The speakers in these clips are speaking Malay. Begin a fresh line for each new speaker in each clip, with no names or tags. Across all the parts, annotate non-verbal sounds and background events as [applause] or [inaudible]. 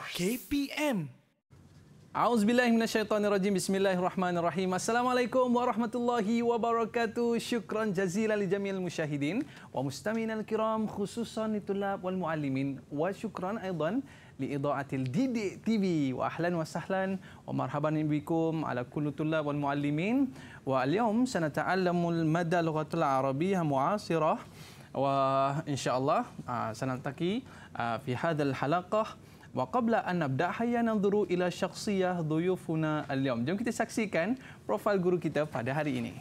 KPM. Auzubillahi minasyaitonirrajim. Bismillahirrahmanirrahim. Assalamualaikum warahmatullahi wabarakatuh. Syukran jazilan li jamil musyahidin wa mustaminal kiram khususan itulab wal muallimin wa syukran aidan li ida'atil didik TV wa ahlan wa sahlan wa marhaban bikum ala kullu tullab wal muallimin wa al-yawm sanata'allamu al-madda lughatul arabiyyah mu'asirah wa insyaallah ah, sanantaki ah, fi hadzal halaqah Wa qabla an nabda hayya nadhuru ila syakhsiyah dhuyufuna al-yawm. Jom kita saksikan profil guru kita pada hari ini.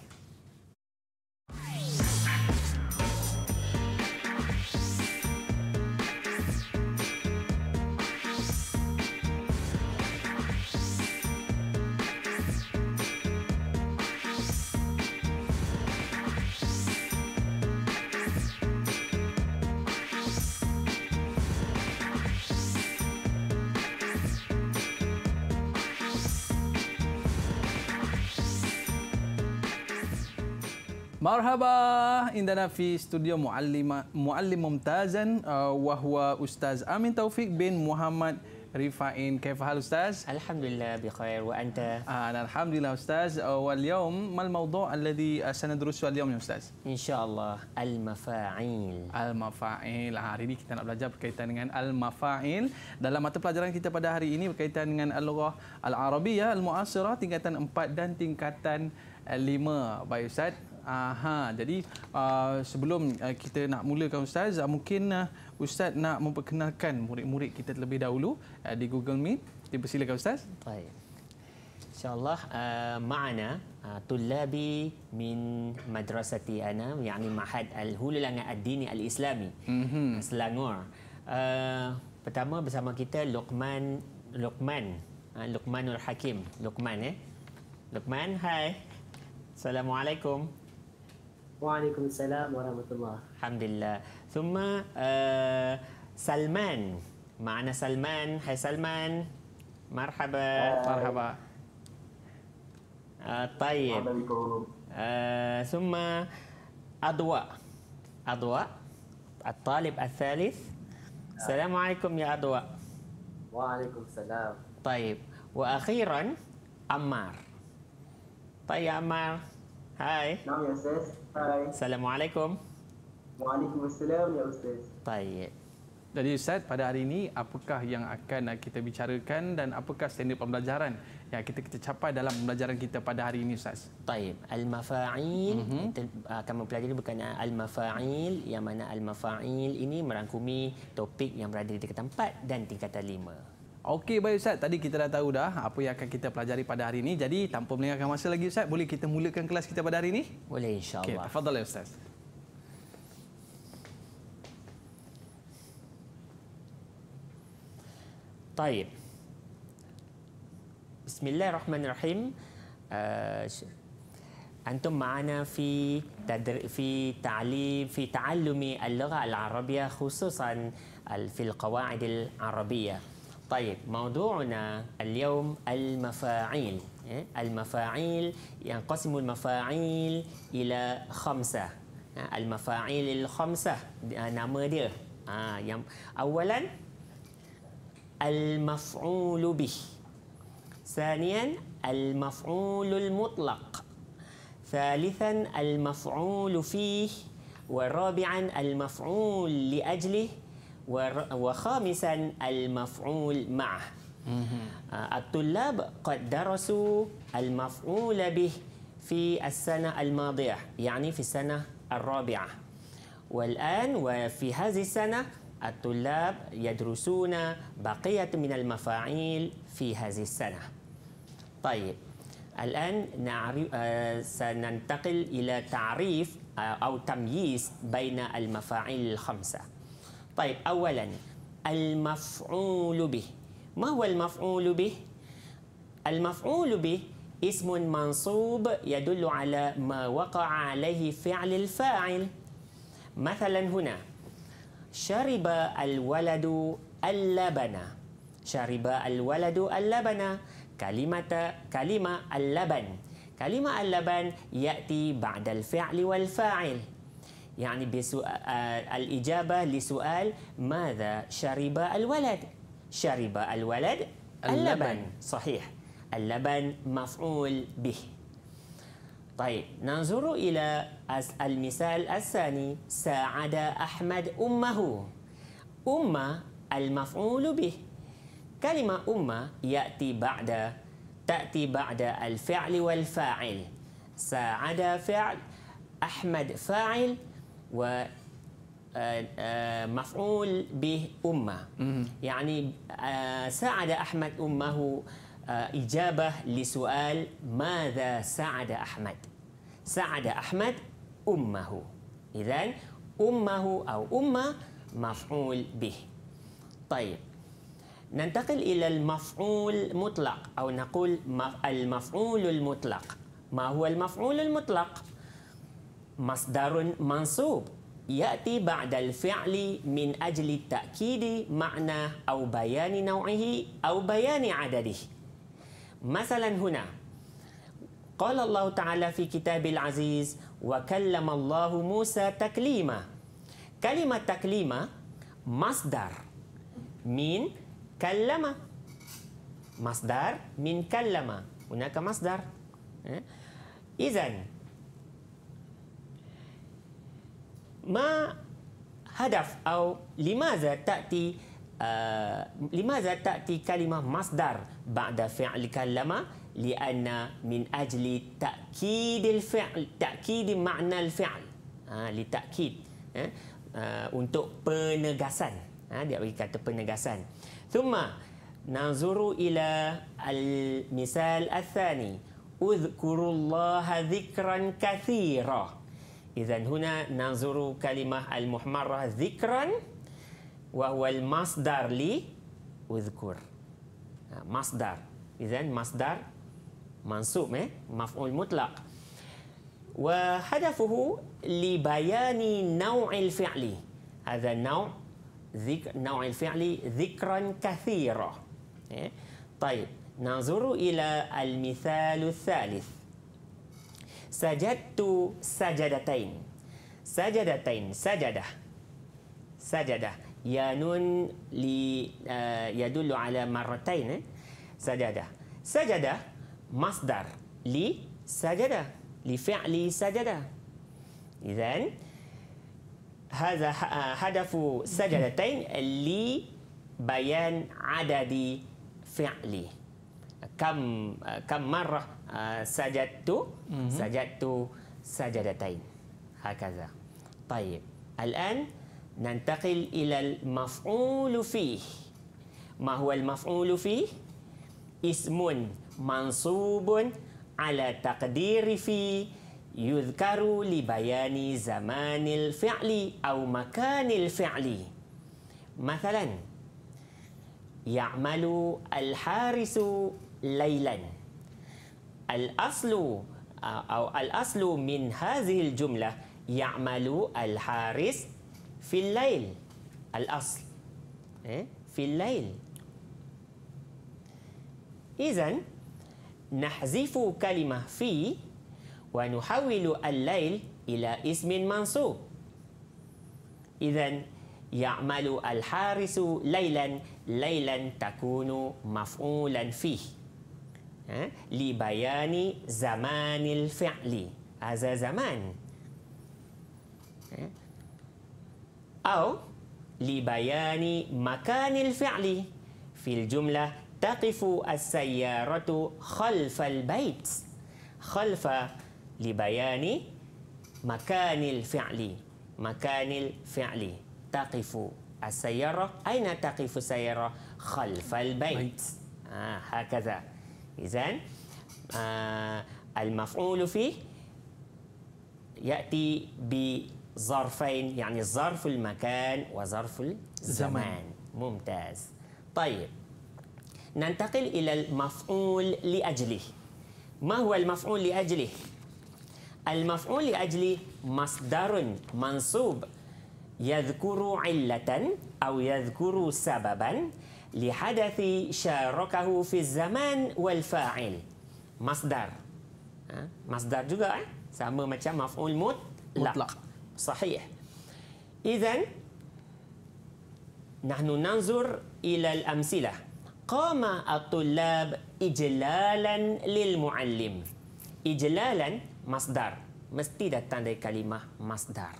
Marhaba indana fi studio muallima muallim mumtazan uh, wa huwa ustaz Amin Taufik bin Muhammad Rifain kaif hal ustaz Alhamdulillah bi khair wa anta uh, Alhamdulillah ustaz uh, wal yawm mal mawdu' alladhi uh, sanadrusu al yawm ya ustaz Insyaallah al mafa'il Al mafa'il ah, hari ini kita nak belajar berkaitan dengan al mafa'il dalam mata pelajaran kita pada hari ini berkaitan dengan al lughah al arabiyah al muasirah tingkatan 4 dan tingkatan 5 eh, baik ustaz Aha, jadi uh, sebelum uh, kita nak mulakan Ustaz, uh, mungkin uh, Ustaz nak memperkenalkan murid-murid kita terlebih dahulu uh, di Google Meet. Dipersilakan Ustaz. Baik. InsyaAllah, uh, ma'ana uh, tulabi
min madrasati ana, yakni mahad al-hululangan ad-dini al-islami, mm-hmm. Selangor. Uh, pertama bersama kita Luqman, Luqman, uh, Luqmanul Hakim. Luqman, eh. Luqman, hai. Assalamualaikum. وعليكم السلام ورحمة الله الحمد لله ثم آه، سلمان معنا سلمان هاي سلمان مرحبا مرحبا آه، طيب آه، ثم أضواء أضواء الطالب الثالث السلام عليكم يا أضواء
وعليكم السلام طيب
وأخيرا عمار طيب يا عمار Hai. nama ya Ustaz. Hai.
Assalamualaikum.
Waalaikumsalam ya Ustaz.
Baik. Jadi Ustaz, pada hari ini apakah yang akan kita bicarakan dan apakah standard pembelajaran yang kita kita capai dalam pembelajaran kita pada hari ini Ustaz. Baik,
al-mafa'il mhm. kita ah, akan mempelajari berkenaan al-mafa'il yang mana al-mafa'il ini
merangkumi topik yang berada di tingkatan 4 dan tingkatan 5. Okey baik Ustaz, tadi kita dah tahu dah apa yang akan kita pelajari pada hari ini. Jadi tanpa melengahkan masa lagi Ustaz, boleh kita mulakan kelas kita pada hari ini? Boleh insyaAllah. Okey, terfadal ya Ustaz.
Taib. Bismillahirrahmanirrahim. Uh, أنتم معنا في تدر... في تعليم في تعلم اللغة العربية خصوصا في القواعد العربية. طيب موضوعنا اليوم المفاعيل إيه؟ المفاعيل ينقسم المفاعيل إلى خمسة إيه؟ المفاعيل الخمسة آه، nama آه، أولا المفعول به ثانيا المفعول المطلق ثالثا المفعول فيه ورابعا المفعول لأجله وخامسا المفعول معه الطلاب قد درسوا المفعول به في السنة الماضية يعني في السنة الرابعة والآن وفي هذه السنة الطلاب يدرسون بقية من المفاعيل في هذه السنة طيب الآن نعرف آه، سننتقل إلى تعريف آه، أو تمييز بين المفاعيل الخمسة طيب أولا المفعول به ما هو المفعول به؟ المفعول به اسم منصوب يدل على ما وقع عليه فعل الفاعل مثلا هنا شرب الولد اللبن شرب الولد اللبن كلمة كلمة اللبن كلمة اللبن يأتي بعد الفعل والفاعل يعني بسؤال الإجابة لسؤال ماذا شرب الولد شرب الولد اللبن, اللبن. صحيح اللبن مفعول به طيب ننظر إلى المثال الثاني ساعد أحمد أمه أم المفعول به كلمة أم يأتي بعد تأتي بعد الفعل والفاعل ساعد فعل أحمد فاعل ومفعول آه، آه، به أمة يعني آه، ساعد أحمد أمه إجابة لسؤال ماذا ساعد أحمد ساعد أحمد أمه إذا أمه أو أمة مفعول به طيب ننتقل إلى المفعول مطلق أو نقول المفعول المطلق ما هو المفعول المطلق؟ masdarun mansub ya'ti ba'dal fi'li min ajli ta'kidi ma'na aw bayani naw'ihi aw bayani 'adadihi masalan huna qala Allah ta'ala fi kitabil aziz wa kallama Allah Musa taklima kalimat taklima masdar min kallama masdar min kallama hunaka masdar eh? izan ma hadaf atau limaza ta'ti uh, limaza ta'ti kalimah masdar ba'da fi'li kallama li'anna min ajli ta'kid al-fi'l ta'kid makna al-fi'l ha li ta'kid eh? Uh, untuk penegasan ha, dia bagi kata penegasan thumma nanzuru ila al-misal al-thani udhkurullaha dhikran kathira إذا هنا ننظر كلمة المحمرة ذكرا وهو المصدر لي اذكر مصدر إذا مصدر منصوب إيه؟ مفعول مطلق وهدفه لبيان نوع الفعل هذا النوع ذك... نوع الفعل ذكرا كثيرا إيه؟ طيب ننظر إلى المثال الثالث Sajatu sajadatain. Sajadatain, sajadah. Sajadah. Ya nun li uh, yadullu ala marratain. Eh? Sajadah. Sajadah masdar li sajadah. Li fi'li sajadah. Izan, هذا هدف سجدتين لي بيان عدد فعلي كم kam eh, marah sajadtu mm-hmm. sajadtu sajadatain hakaza tayyib الان ننتقل الى المفعول فيه ما هو المفعول فيه اسم منصوب على تقدير في يذكر لبيان زمان الفعل او مكان الفعل مثلا يعمل الحارس ليلا الأصل آه، أو الأصل من هذه الجملة يعمل الحارس في الليل الأصل إيه؟ في الليل إذا نحذف كلمة في ونحول الليل إلى اسم منصوب إذا يعمل الحارس ليلا ليلا تكون مفعولا فيه لبيان زمان الفعل هذا زمان أو لبيان مكان الفعل في الجملة تقف السيارة خلف البيت خلف لبيان مكان الفعل مكان الفعل تقف السيارة أين تقف السيارة؟ خلف البيت طيب. آه هكذا إذا آه، المفعول فيه يأتي بظرفين يعني ظرف المكان وظرف الزمان ممتاز طيب ننتقل إلى المفعول لأجله ما هو المفعول لأجله؟ المفعول لأجله مصدر منصوب يذكر علة أو يذكر سببا لحدث شاركه في الزمان والفاعل مصدر مصدر جدا سامة مثل مفعول موت مطلق صحيح إذا نحن ننظر إلى الأمثلة قام الطلاب إجلالا للمعلم إجلالا مصدر مستي تندي كلمة مصدر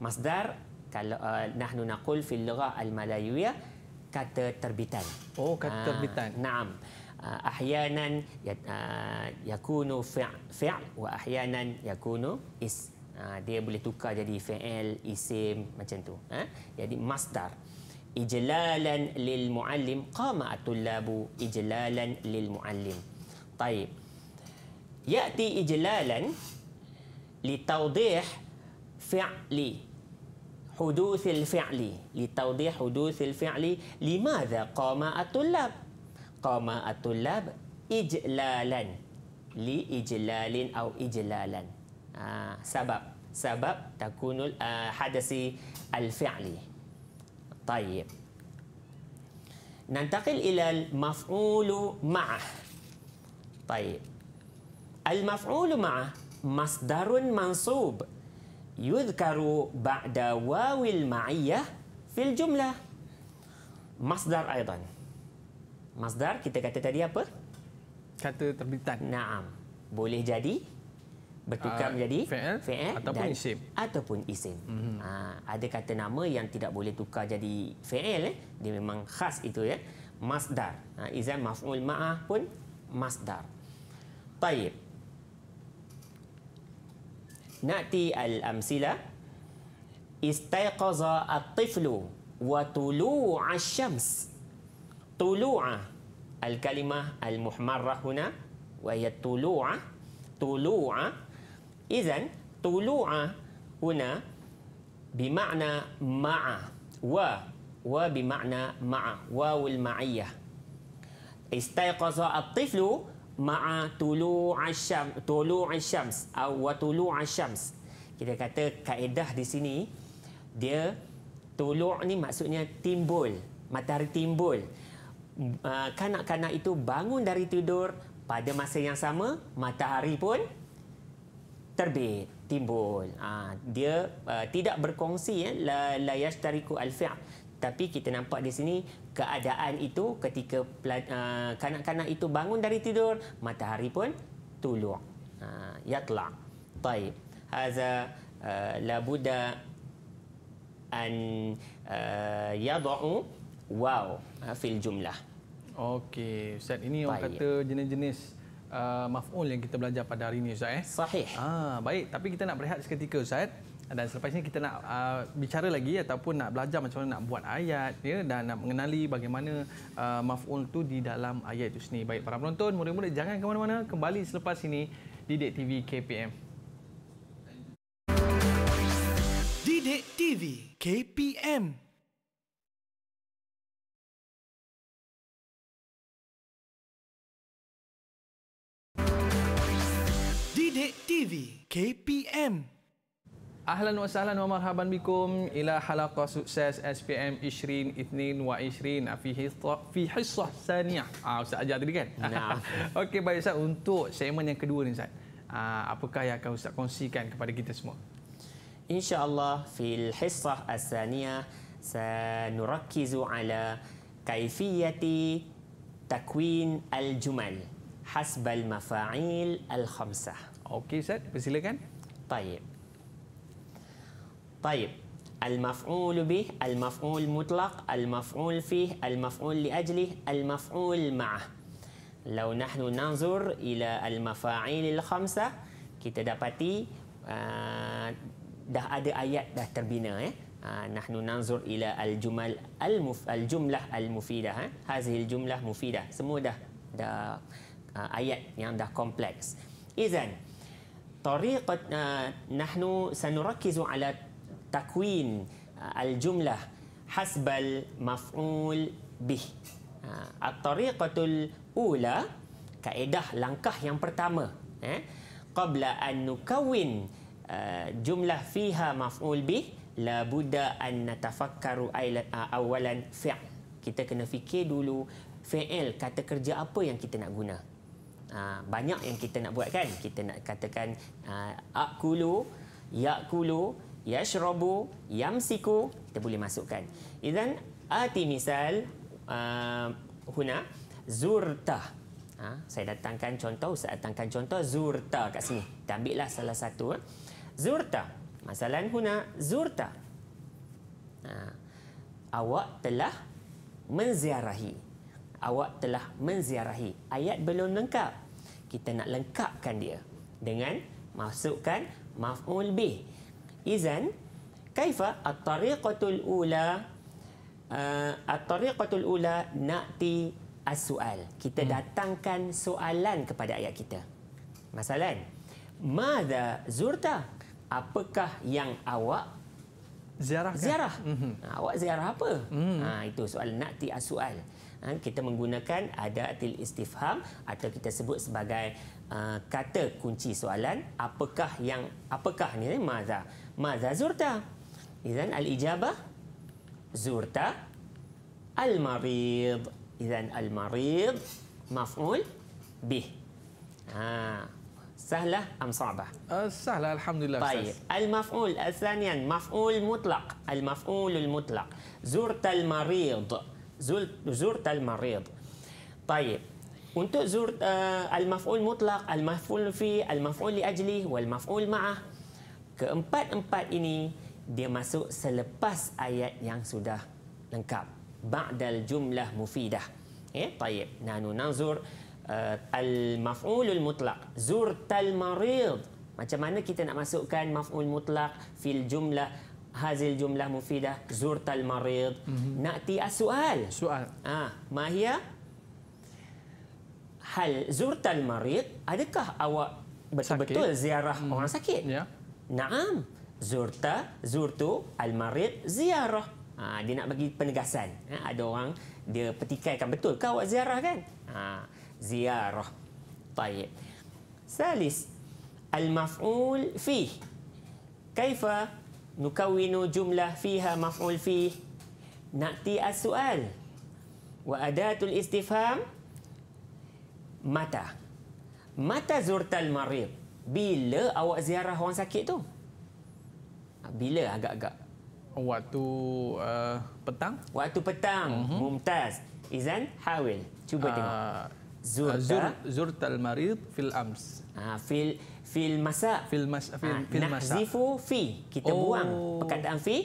مصدر كال... نحن نقول في اللغة الملايوية kata terbitan. Oh, kata ah, terbitan. Uh, naam. Uh, ahyanan ya, uh, yakunu fi'l fi wa ahyanan yakunu is. Uh, dia boleh tukar jadi fi'il, isim macam tu. Ha? Jadi masdar. Ijlalan lil muallim qama atullabu ijlalan lil muallim. Baik. Ya'ti ijlalan li tawdih fi'li. حدوث الفعل لتوضيح حدوث الفعل لماذا قام الطلاب قام الطلاب إجلالا لإجلال أو إجلالا آه سبب سبب تكون آه، حدث الفعل طيب ننتقل إلى المفعول معه طيب المفعول معه مصدر منصوب يذكر بعد wawil المعية fil jumlah. Masdar أيضا Masdar kita kata tadi apa kata terbitan نعم boleh jadi bertukar uh, menjadi fi'il fi ataupun isim ataupun isim hmm ha, ada kata nama yang tidak boleh tukar jadi fi'il eh dia memang khas itu ya masdar ha, izan maf'ul ma'ah pun masdar طيب نأتي الأمثلة استيقظ الطفل وطلوع الشمس طلوع الكلمة المحمرة هنا وهي طلوع طلوع إذا طلوع هنا بمعنى مع و وبمعنى مع واو المعية استيقظ الطفل ma'a tulu asyam tulu asyams atau wa tulu asyams kita kata kaedah di sini dia tulu' ni maksudnya timbul matahari timbul uh, kanak-kanak itu bangun dari tidur pada masa yang sama matahari pun terbit timbul ah, dia uh, tidak berkongsi ya la yashtariku al tapi kita nampak di sini keadaan itu ketika ah, kanak-kanak itu bangun dari tidur, matahari pun tuluk. Ah, Yatla. Baik. Haza ah, labuda an yadu'u waw fil jumlah.
Okey, Ustaz. Ini orang kata jenis-jenis uh, maf'ul yang kita belajar pada hari ini, Ustaz. Eh? Sahih. Ah, baik, tapi kita nak berehat seketika, Ustaz dan selepas ini kita nak uh, bicara lagi ataupun nak belajar macam mana nak buat ayat ya dan nak mengenali bagaimana uh, maf'ul tu di dalam ayat itu sendiri. Baik para penonton, murid-murid jangan ke mana-mana, kembali selepas ini Didik TV KPM. Didik TV KPM.
Didik TV
KPM. Ahlan wa sahlan wa marhaban bikum ila halaqa sukses SPM Ishrin Ithnin wa Ishrin ah, fi hissah saniyah. Ah, Ustaz ajar tadi kan? Nah. [laughs] Okey, baik Ustaz. Untuk segmen yang kedua ni Ustaz. Ah, apakah yang akan Ustaz kongsikan kepada kita semua? InsyaAllah, fi hissah saniyah
sanurakizu ala kaifiyati takwin al-jumal hasbal mafa'il al-khamsah. Okey Ustaz, persilakan. Baik. طيب المفعول به المفعول مطلق المفعول فيه المفعول لأجله المفعول معه لو نحن ننظر إلى المفاعيل الخمسة kita dapati uh, dah ada ayat dah terbina eh نحن ننظر إلى الجمل المف... الجملة المفيدة ها هذه الجملة مفيدة semua dah dah uh, ayat yang dah kompleks إذن طريقة uh, نحن سنركز على takwin al-jumlah hasbal maf'ul bih. Ha, at-tariqatul ula, kaedah langkah yang pertama. Eh? Qabla an nukawin uh, jumlah fiha maf'ul bih, la buddha an natafakkaru awalan fi'l. Kita kena fikir dulu fi'l, kata kerja apa yang kita nak guna. Ha, banyak yang kita nak buat kan kita nak katakan uh, akulu yakulu yashrabu, yamsiku, kita boleh masukkan. Izan ati misal uh, huna zurta. Ha, saya datangkan contoh, saya datangkan contoh zurta kat sini. Kita ambil lah salah satu. Ha. Zurta. Masalan huna zurta. Ha, awak telah menziarahi. Awak telah menziarahi. Ayat belum lengkap. Kita nak lengkapkan dia dengan masukkan maf'ul bih. Izan, kaifa at-tariqatul ula uh, at-tariqatul ula na'ti as-su'al. Kita hmm. datangkan soalan kepada ayat kita. Masalan, madza zurta? Apakah yang awak ziarah? Ziarah. Mm-hmm. Ha, awak ziarah apa? Mm-hmm. Ha, itu soal na'ti as-su'al. Ha, kita menggunakan adatil istifham atau kita sebut sebagai Ah, kata kunci soalan apakah yang apakah ni eh, madza madza zurta idzan al ijabah zurta al marid idzan al marid maf'ul bih ha sahlah am sa'bah ah, sahlah alhamdulillah baik al maf'ul athaniyan maf'ul mutlaq al maf'ul al mutlaq zurta al marid zurta al marid طيب untuk zur uh, al-maf'ul mutlak, al-maf'ul fi, al-maf'ul li ajli wal-maf'ul ma'ah. Keempat-empat ini dia masuk selepas ayat yang sudah lengkap. Ba'dal jumlah mufidah. Ya, eh, tayyib. Nahnu nazur uh, eh, al-maf'ulul mutlak, zurtal marid. Macam mana kita nak masukkan maf'ul mutlak fil jumlah hazil jumlah mufidah zurtal marid? Mm-hmm. Nak ti asual. Soal. Ah, ha, mahia hal zurtal marid adakah awak betul-betul ziarah hmm. orang sakit ya naam zurta zurtu al marid ziarah ha, dia nak bagi penegasan ha, ada orang dia petikaikan betul kau awak ziarah kan ha, ziarah baik salis al maf'ul fi kaifa nukawinu jumlah fiha maf'ul fi nakti as-su'al wa adatul istifham mata. Mata zurtal marid. Bila awak ziarah orang sakit tu? Ah, bila agak-agak? Waktu uh, petang. Waktu petang. Uh-huh. Mumtaz. Izan, hawil. Cuba uh, tengok. Ah, Zurta. Uh, zur,
zurtal marid fil ams. Ah, fil fil masa. Fil masa. Fil, ah, fil masa. Nakzifu fi. Kita oh. buang
perkataan fi.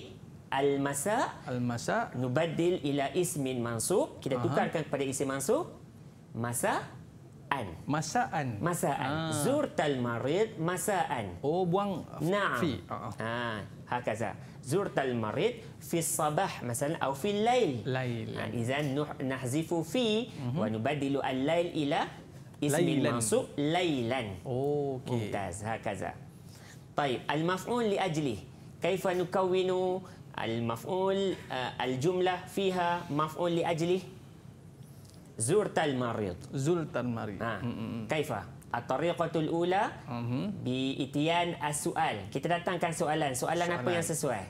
Al-masa. Al-masa. Nubaddil ila ismin mansub. Kita uh-huh. tukarkan kepada isim mansub. Masa. مساء مساء آه. زرت المريض مساء أو بوان نعم في آه. آه. هكذا زرت المريض في الصباح مثلا أو في الليل ليل آه. إذا نحذف في ونبدل الليل إلى اسم ليلا. المنصوب ليلا أوكي. ممتاز هكذا طيب المفعول لأجله كيف نكون المفعول الجملة فيها مفعول لأجله زرت المريض زرت المريض آه. كيف الطريقة الأولى بإتيان السؤال kita datangkan soalan soalan, soalan. apa yang sesuai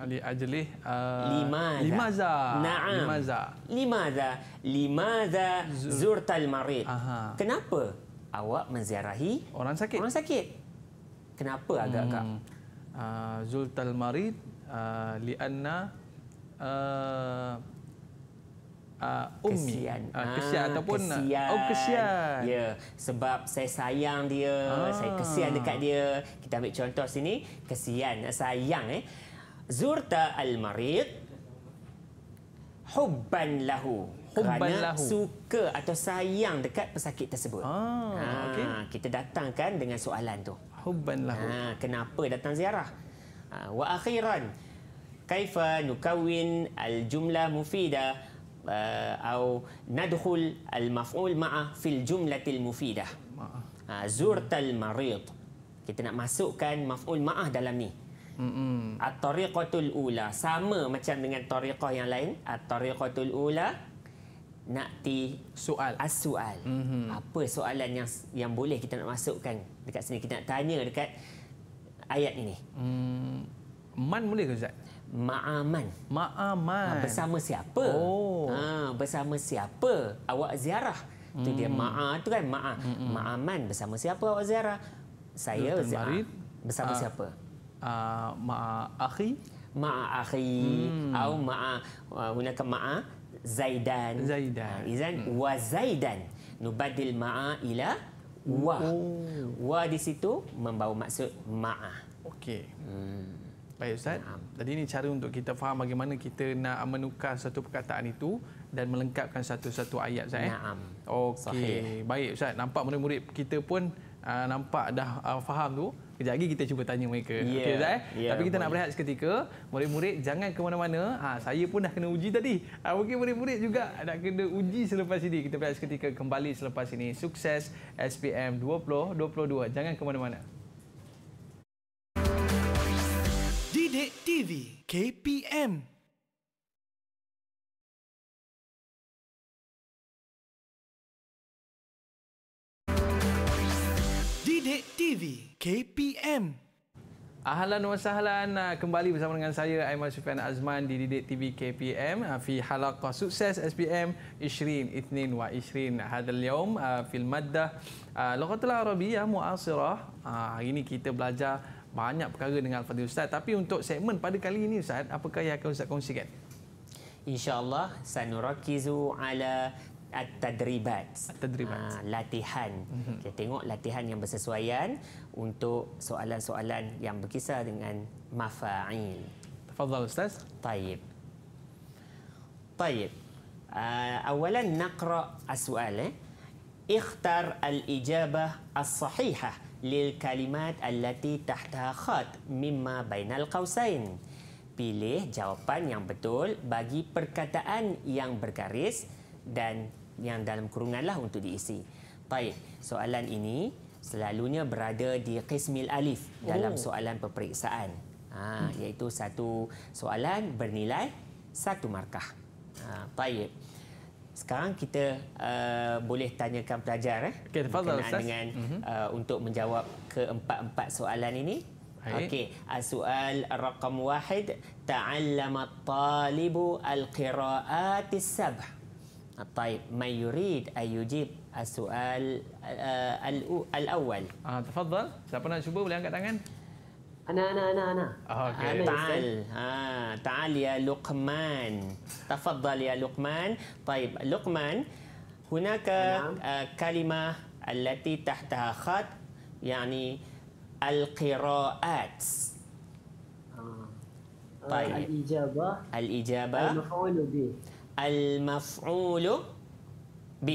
لأجله
لماذا لماذا نعم لماذا لماذا لماذا زرت المريض Aha. kenapa awak menziarahi orang sakit orang sakit
kenapa hmm. agak kak uh, زرت المريض uh, لأن uh, ah, ummi. Kesian. Uh, kesian ah, ataupun ah, kesian. Oh, kesian. Ya,
sebab saya sayang dia, ah. saya kesian dekat dia. Kita ambil contoh sini, kesian, sayang eh. Zurta al-marid hubban lahu. Hubban lahu. suka atau sayang dekat pesakit tersebut. Ah, ha, okay. Kita datangkan dengan soalan tu. Hubban lahu. Ha, kenapa datang ziarah? Ha, wa akhiran, kaifa nukawin al-jumlah mufidah أو ندخل المفعول معه في الجملة المفيدة زرت المريض kita nak masukkan maf'ul ma'ah dalam ni. Hmm. At-tariqatul ula sama macam dengan tariqah yang lain. At-tariqatul ula nak ti soal. As-soal. Mm-hmm. Apa soalan yang yang boleh kita nak masukkan dekat sini kita tanya dekat ayat ini. Hmm. Man boleh Ma'aman. Ma'aman. Ha, bersama siapa? Oh. Ha, bersama siapa awak ziarah? Hmm. Tu dia ma'a tu kan ma'a. Hmm, Ma'aman bersama siapa awak ziarah? Saya ziarah. Bersama uh, siapa? Uh, ma'a akhi. Ma'a akhi. Hmm. Atau ma'a, uh, gunakan uh, ma'a Zaidan. Zaidan. Ha, izan, hmm. wa Zaidan. Nubadil ma'a ila wa. Oh. Wa di situ membawa
maksud ma'a. Okey. Hmm. Baik Ustaz. Jadi ini cara untuk kita faham bagaimana kita nak menukar satu perkataan itu dan melengkapkan satu-satu ayat Ustaz. Eh? Naam. Baik Ustaz. Nampak murid-murid kita pun uh, nampak dah uh, faham tu. Kejap lagi kita cuba tanya mereka. Yeah. Okey Ustaz. Eh? Yeah, Tapi kita boleh. nak berehat seketika. Murid-murid jangan ke mana-mana. Ha, saya pun dah kena uji tadi. Ha, mungkin murid-murid juga nak kena uji selepas ini. Kita berehat seketika kembali selepas ini. Sukses SPM 2022. Jangan ke mana-mana. Sidik TV KPM Sidik TV KPM Ahlan wa sahlan ah, kembali bersama dengan saya Aiman Sufian Azman di Didik TV KPM ah, fi halaqa sukses SPM 2022 wa Ishrin hadha al-yawm ah, fil maddah lughatul arabiyyah mu'asirah hari ini kita belajar banyak perkara dengan Al-Fatih Ustaz. Tapi untuk segmen pada kali ini Ustaz, apakah yang akan Ustaz kongsikan? InsyaAllah, sanurakizu ala At-tadribat.
At-tadribat. Uh, latihan. Mm-hmm. Kita tengok latihan yang bersesuaian untuk soalan-soalan yang berkisar dengan mafa'il. Tafadhal Ustaz. Taib. Taib. Uh, awalan nakra as-soal. Eh? Ikhtar al-ijabah as-sahihah lilkalimat allati tahtaha khat mimma bainal qawsain. Pilih jawapan yang betul bagi perkataan yang bergaris dan yang dalam kurunganlah untuk diisi. Baik, soalan ini selalunya berada di qismil alif dalam oh. soalan peperiksaan. Ha, iaitu satu soalan bernilai satu markah. Ha, baik sekarang kita uh, boleh tanyakan pelajar eh okay, berkenaan fadal, dengan mhm. uh, untuk menjawab keempat-empat soalan ini. Okey, uh, soal rakam wahid, ta'allama talibu al-qira'at sabah. Baik, ah, may yurid ayujib ah, soal uh, al-awal. Ah, Siapa nak cuba boleh angkat
tangan. أنا أنا أنا أنا
أوكي. تعال طيب. آه تعال يا لقمان تفضل يا لقمان طيب لقمان هناك نعم. آه كلمة التي تحتها خط يعني القراءات
آه. آه، طيب الإجابة
الإجابة المفعول ب المفعول ب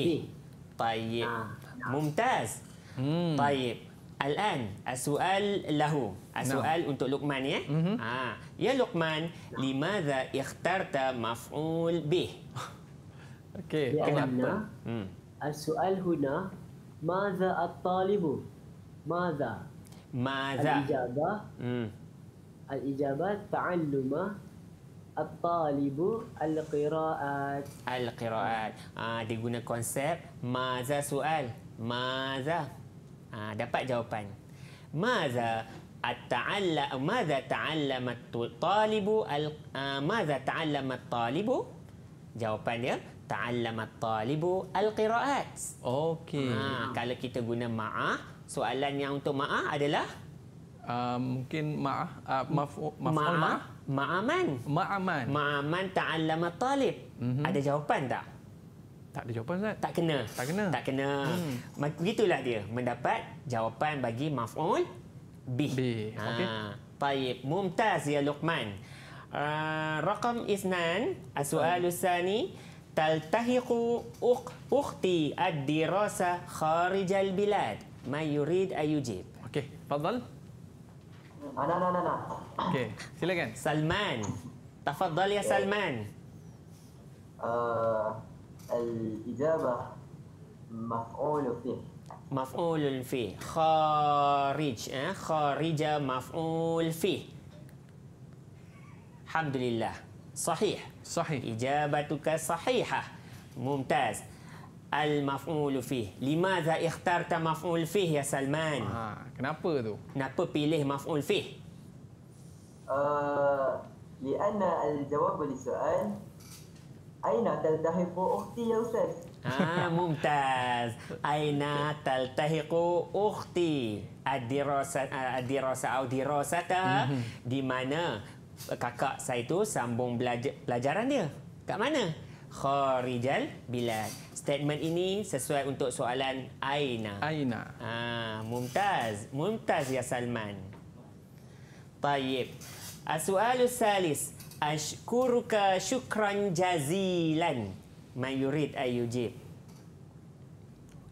طيب آه. نعم. ممتاز مم. طيب الآن السؤال له Ah, soal no. untuk Luqman ya. Mm-hmm. Ha, ya Luqman, limadha ikhtarta maf'ul bih?
[laughs]
Okey, ya, kenapa? Anna, hmm.
Soal huna, madha at-talibu? Madha?
Madha? Al-ijabah, hmm.
al-ijabah ta'alluma At-talibu al-qira'at.
Al-qira'at. Ha, dia guna konsep. Maza soal. Maza. Ha, dapat jawapan. Maza at-ta'alla ta'allama talibu al ah, ta'allama talibu jawapan dia ta'allama talibu al-qiraat okey ha, kalau kita guna ma'ah soalan yang untuk ma'ah adalah uh, mungkin ma'ah uh, maf'ul maf ma'ah ma ma'aman ma'aman ma'aman ta'allama talib mm -hmm. ada jawapan tak tak ada jawapan Zat. Tak kena. Tak kena. Tak kena. Hmm. Begitulah dia mendapat jawapan bagi maf'ul ب
به ah,
طيب ممتاز يا لقمان آه، رقم اثنان السؤال آه. الثاني تلتحق أختي الدراسة خارج البلاد ما يريد أن يجيب أوكي تفضل أنا أنا أنا أوكي silakan سلمان تفضل يا سلمان
آه الإجابة
مفعول فيه
مفعول فيه خارج خارج مفعول فيه الحمد لله صحيح صحيح إجابتك صحيحة ممتاز المفعول فيه لماذا اخترت مفعول فيه يا سلمان آه, kenapa tu kenapa pilih مفعول فيه
آه، لأن الجواب للسؤال أين تلتحق أختي يا أستاذ
Ah, ممتاز أين تلتهق أختي الدراسة الدراسة Di mana kakak saya كاكا sambung سامبون dia? دي mana? خارج البلاد statement ini sesuai untuk soalan Aina. Aina. Ah, mumtaz. Mumtaz ya Salman. Tayyib. Asu'alu salis. Ashkuruka syukran jazilan mayurid ayujib.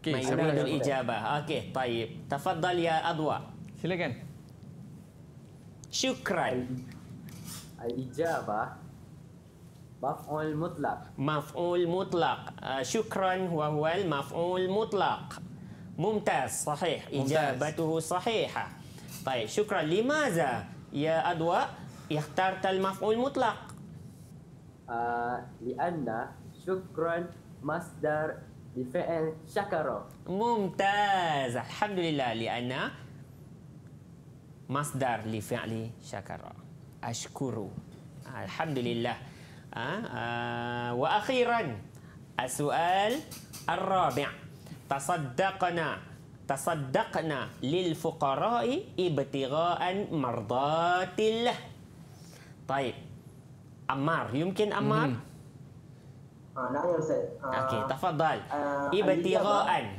Okey, sama dengan ijabah. Okey, baik. Tafadhal ya Adwa. Silakan.
Syukran. Al-ijabah
maf'ul mutlak. Maf'ul mutlak. Ah, syukran wa huwa al-maf'ul mutlak. Mumtaz, sahih. Ijabatuhu sahiha. Baik, syukran. Limaza ya Adwa ikhtarta al-maf'ul mutlak?
Uh, ah, lianna شكرا مصدر بفعل شكر
ممتاز الحمد لله لأن مصدر لفعل شكر أشكر الحمد لله آه آه وأخيرا السؤال الرابع تصدقنا تصدقنا للفقراء ابتغاء مرضات الله طيب أمار يمكن أمار؟
مم. آه، نعم يا أستاذ آه، أوكي تفضل
آه،
ابتغاء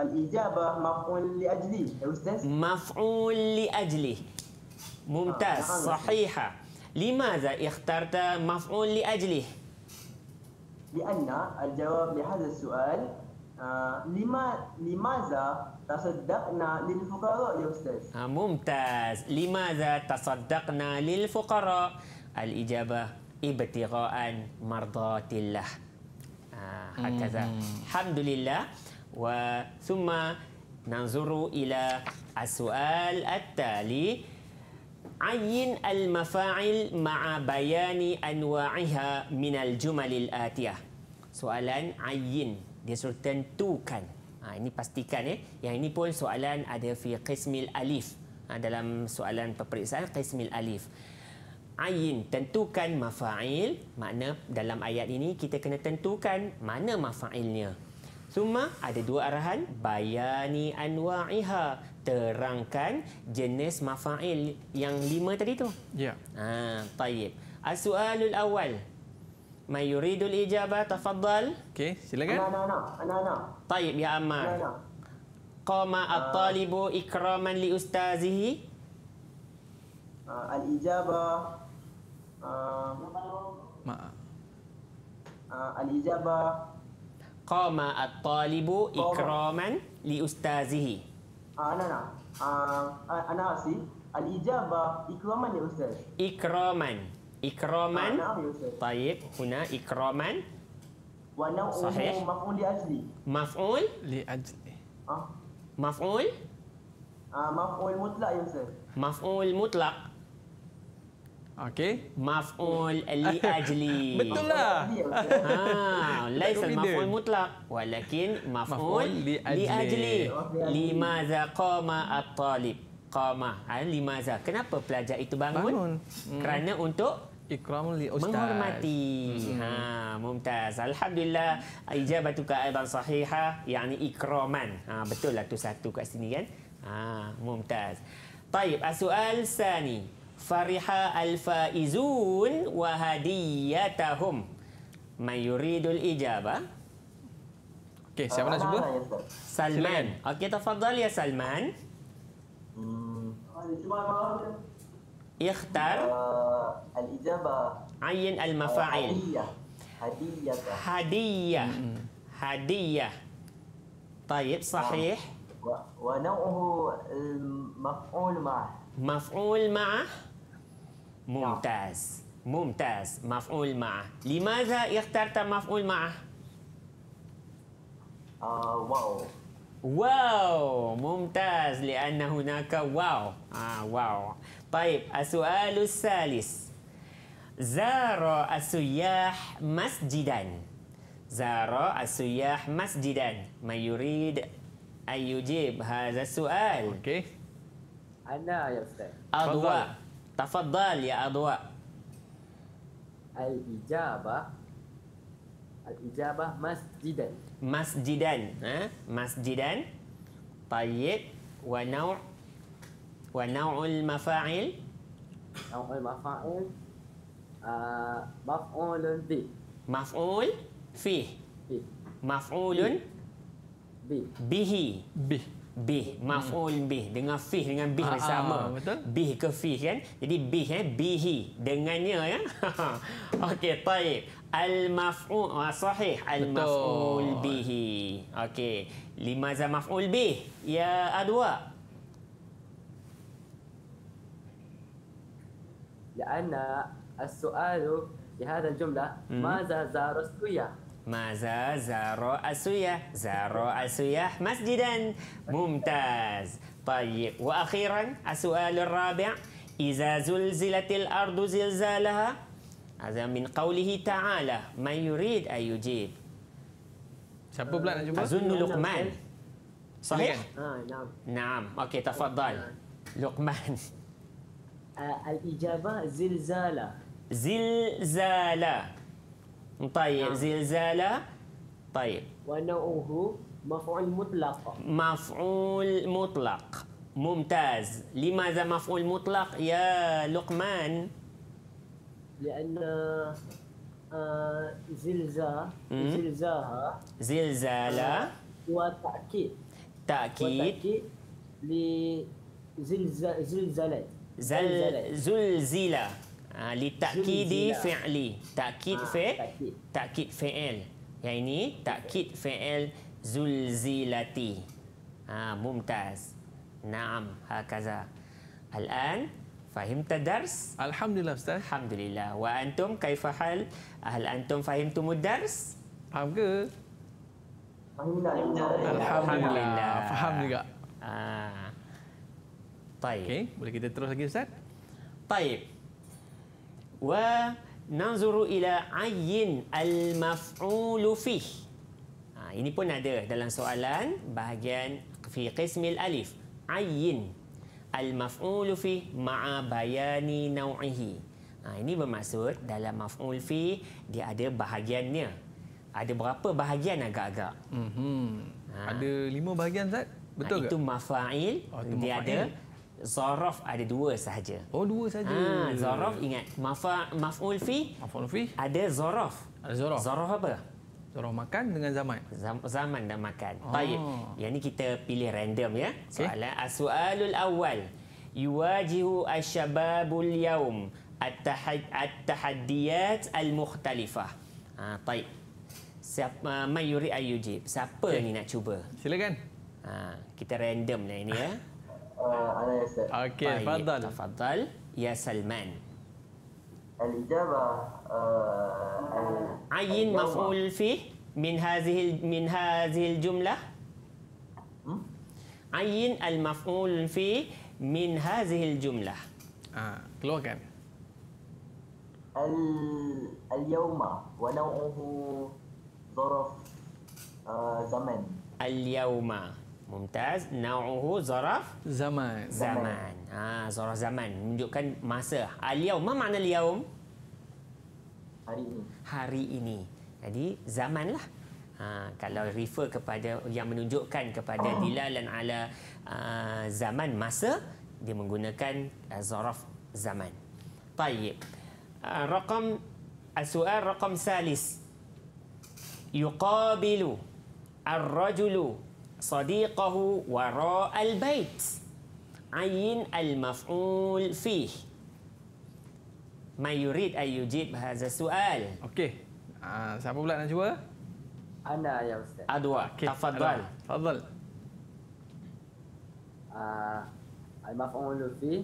الإجابة مفعول
لأجله يا
أستاذ مفعول لأجله ممتاز آه نعم صحيحة لماذا اخترت مفعول لأجله؟
لأن الجواب لهذا السؤال آه لما لماذا تصدقنا للفقراء يا أستاذ؟
آه ممتاز لماذا تصدقنا للفقراء؟ الإجابة ibtigaan mardatillah. Ah, hakaza. Hmm. Alhamdulillah. Wa thumma nanzuru ila as-su'al at-tali. Ayin al-mafa'il ma'a bayani anwa'iha minal jumalil atiyah. Soalan ayin. Dia suruh tentukan. Ha, ah, ini pastikan eh. Yang ini pun soalan ada fi qismil alif. Ha, dalam soalan peperiksaan qismil alif ayin tentukan mafa'il makna dalam ayat ini kita kena tentukan mana mafa'ilnya summa ada dua arahan bayani anwa'iha terangkan jenis mafa'il yang lima tadi tu ya yeah. ha tayyib as awal may yuridul ijabah tafaddal okey silakan ana ana ana ana tayyib ya amar qama at-talibu ikraman li ustazihi
ah, al-ijabah Um, ma uh, al Ijabah.
qama at-talibu ikraman li ustazihi
ah ana ah ana asi al-ijaba ikraman li ya ustaz
ikraman ikraman ah, ya tayyib huna ikraman wa nau'u
maf'ul li ajli
maf'ul li ajli ah maf'ul
ah maf'ul mutlaq
ya ustaz maf'ul mutlaq Okey. Maf'ul li [laughs] ajli. Betul lah. Ha, laisa maf'ul mutlaq walakin maf'ul li ajli. Li ajli. Limaza qama at-talib? Qama. Ha, limaza. Kenapa pelajar itu bangun? bangun. Hmm. hmm. Kerana untuk ikram li ustaz. Menghormati. Hmm. Ha, mumtaz. Alhamdulillah. Ijabatuka aidan sahihah, yakni ikraman. Ha, betul lah tu satu kat sini kan? Ha, mumtaz. Baik, soal sani. فرح الفائزون وهديتهم من يريد الإجابة Okey, siapa nak cuba? سلمان Okey, tafadhal ya Salman. اختر آه، الإجابة عين المفاعل هدية هدية هدية طيب صحيح
ونوعه المفعول
معه مفعول معه ممتاز ممتاز مفعول معه لماذا اخترت مفعول معه؟ آه واو واو ممتاز لأن هناك واو آه واو طيب السؤال الثالث زار السياح مسجدا زار السياح مسجدا ما يريد أن يجيب هذا السؤال أوكي
أنا يا أستاذ
أضواء تفضل يا أضواء
الإجابة الإجابة مسجدا
مسجدا مسجدا طيب ونوع ونوع المفاعل نوع المفاعل آه مفعول به مفعول فيه, فيه. مفعول به به به bih maful hmm. bih dengan fih dengan bih ah, sama ah, betul bih ke fih kan jadi bih eh bihi dengannya ya [laughs] okey taib al maf'ul ah, sahih al maf'ul bihi okey lima za maf'ul bih
ya adwa ya anna as-su'alu li hadha al-jumla hmm. ma za zarastu ya
ماذا زار السياح؟ زار السياح مسجدا ممتاز طيب وأخيرا السؤال الرابع إذا زلزلت الأرض زلزالها هذا من قوله تعالى من يريد أن يجيب أظن نعم، نعم. لقمان صحيح؟ آه، نعم نعم أوكي تفضل نعم. لقمان
آه، الإجابة زلزالة زلزالة
طيب نعم. زلزال طيب ونوعه
مفعول مطلق
مفعول مطلق ممتاز لماذا مفعول مطلق يا لقمان
لأن زلزال آه، زلزالها
زلزال آه،
وتأكيد
تأكيد لزلزال زلزال زلزلة Ha, li litakidi lah. fi'li takid fi takid fi'il yang ini takid fi'il zulzilati ha mumtaz na'am hakaza al'an fahimta dars alhamdulillah ustaz alhamdulillah wa antum kaifa hal hal antum fahimtum dars faham ke alhamdulillah alhamdulillah faham juga ah ha. Baik. Okay, boleh kita terus lagi Ustaz? Baik. وَنَنْزُرُ إِلَىٰ عَيِّنْ أَلْمَفْعُولُ فِيهِ ha, Ini pun ada dalam soalan bahagian fi qismi al-alif. عَيِّنْ أَلْمَفْعُولُ فِيهِ مَعَ بَيَانِ نَوْعِهِ ha, Ini bermaksud dalam maf'ul fi dia ada bahagiannya. Ada berapa bahagian agak-agak? Mm-hmm. Ha. Ada lima bahagian, Zat? Ha, Betul ha, ke? Itu mafa'il. Oh, dia mafa'il. ada Zaraf ada dua sahaja. Oh, dua sahaja. Ha, zaraf ingat. Mafa, maf'ul fi. Maf'ul fi. Ada zaraf. Ada zaraf. Zaraf apa? Zaraf makan dengan zaman. Zam, zaman dan makan. Oh. Baik. Yang ni kita pilih random ya. Soalan. Okay. Soalul awal. Yuwajihu asyababul yaum. At-tahadiyat al-mukhtalifah. Ha, baik. Uh, Siapa uh, mayuri ayujib? Siapa ni nak cuba? Silakan. Ha, kita random lah ini ya. [laughs]
انا آه، ياسر اوكي
طيب تفضل تفضل يا سلمان الإجابة آه عين مفعول فيه من هذه من هذه الجملة عين المفعول فيه من هذه الجملة آه keluarkan
اليوم ونوعه ظرف آه زمن
اليوم Mumtaz na'uhu zaraf zaman. Zaman. Ha, zaraf zaman menunjukkan masa. Al-yaum, Ma makna al-yaum? Hari ini. Hari ini. Jadi zamanlah. Ha, kalau refer kepada yang menunjukkan kepada [coughs] dan ala uh, zaman masa dia menggunakan uh, zaraf zaman. Tayyib. Uh, rakam soal rakam salis. Yuqabilu ar-rajulu صديقه وراء البيت عين المفعول فيه ما يريد أن يجيب هذا
السؤال أوكي آه، سأبو بلا نجوة
أنا يا أستاذ أدوى
أوكي. تفضل تفضل
آه، المفعول فيه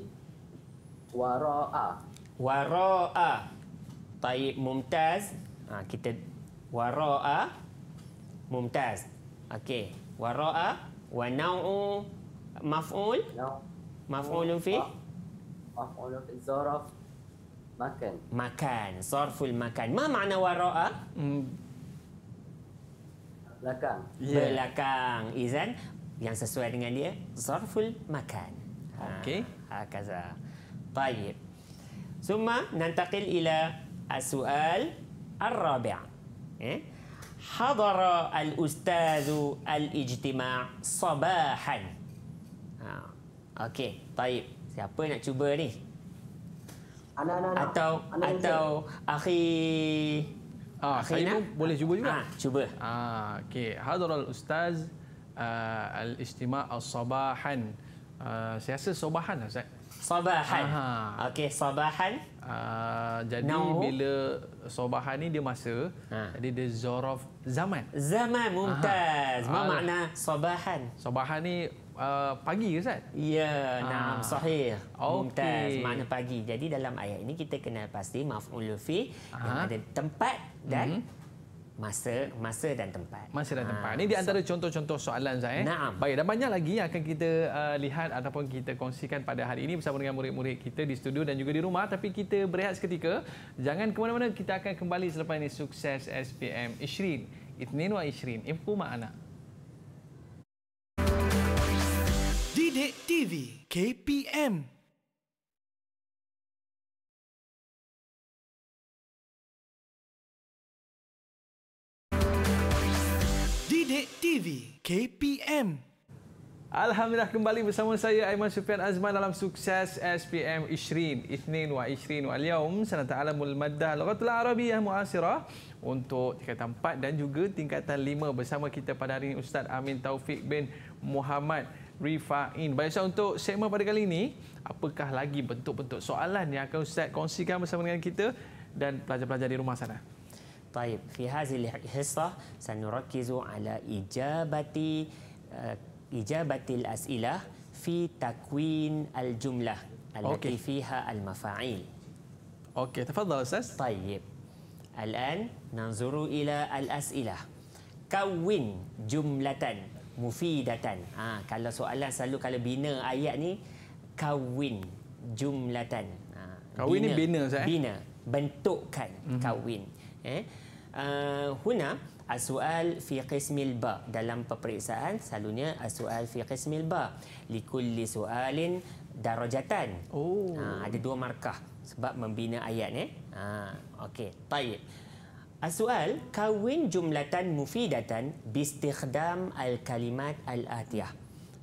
وراء
وراء طيب ممتاز آه، كتاب وراء ممتاز أوكي Wara'a wa nau'u maf'ul? Maf'ulun
fi? Maf'ulun fi zaraf makan.
Makan. Sarful makan. Ma makna wara'a? Hmm.
Belakang. Ya.
Belakang. Izan yang sesuai dengan dia zarful makan. Ha, Okey. Ha, hakaza. Baik. Summa nantaqil ila as-su'al ar-rabi'. Eh? حضر الأستاذ الاجتماع صباحا أوكي طيب siapa nak cuba ni أنا أنا أنا atau أنا atau أخي
آه أخي saya نا? pun boleh cuba juga آه, cuba آه, okay. حضر الأستاذ آه, الاجتماع صباحا آه, saya rasa صباحاً lah Ustaz صباحا اوكي صباحا آه, جدي no. بلا sobahan ini dia masa. Ha. Jadi dia zorof zaman. Zaman mumtaz. Apa makna sobahan? Sobahan ni uh, pagi ke Ustaz? Ya, nah, sahih.
Okay. Mumtaz makna pagi. Jadi dalam ayat ini kita kena pasti maf'ul fi yang
ada tempat dan mm -hmm masa masa dan tempat. Masa dan ah, tempat. Ha, Ini di antara contoh-contoh soalan saya. Eh? Naam. Baik, dan banyak lagi yang akan kita uh, lihat ataupun kita kongsikan pada hari ini bersama dengan murid-murid kita di studio dan juga di rumah. Tapi kita berehat seketika. Jangan ke mana-mana, kita akan kembali selepas ini sukses SPM Ishrin. Itnin wa Ishrin. Ibu ma'ana. Didik TV KPM Sidik TV KPM Alhamdulillah kembali bersama saya Aiman Sufian Azman dalam sukses SPM Ishrin Ithnin wa Ishrin wa Al-Yawm Sanata Alamul Maddah Lagatul Arabiyah Mu'asirah Untuk tingkatan 4 dan juga tingkatan 5 Bersama kita pada hari ini Ustaz Amin Taufik bin Muhammad Rifa'in Baik Ustaz untuk segmen pada kali ini Apakah lagi bentuk-bentuk soalan yang akan Ustaz kongsikan bersama dengan kita Dan pelajar-pelajar di rumah sana طيب في هذه الحصة سنركز على إجابة
إجابة الأسئلة في تكوين الجملة التي أوكي. فيها المفاعيل أوكي تفضل أستاذ طيب الآن ننظر إلى الأسئلة كون جملة مفيدة آه كلا سؤال سألو كلا بناء آيات ني كون جملة
آه. كون بناء بناء
بنتوكان كون eh? Uh, huna asual fi qismi ba dalam peperiksaan selalunya asual fi qismi ba li kulli sualin darajatan oh uh, ada dua markah sebab membina ayat ni eh? ha uh, okey baik kawin jumlatan mufidatan bi al kalimat al atiyah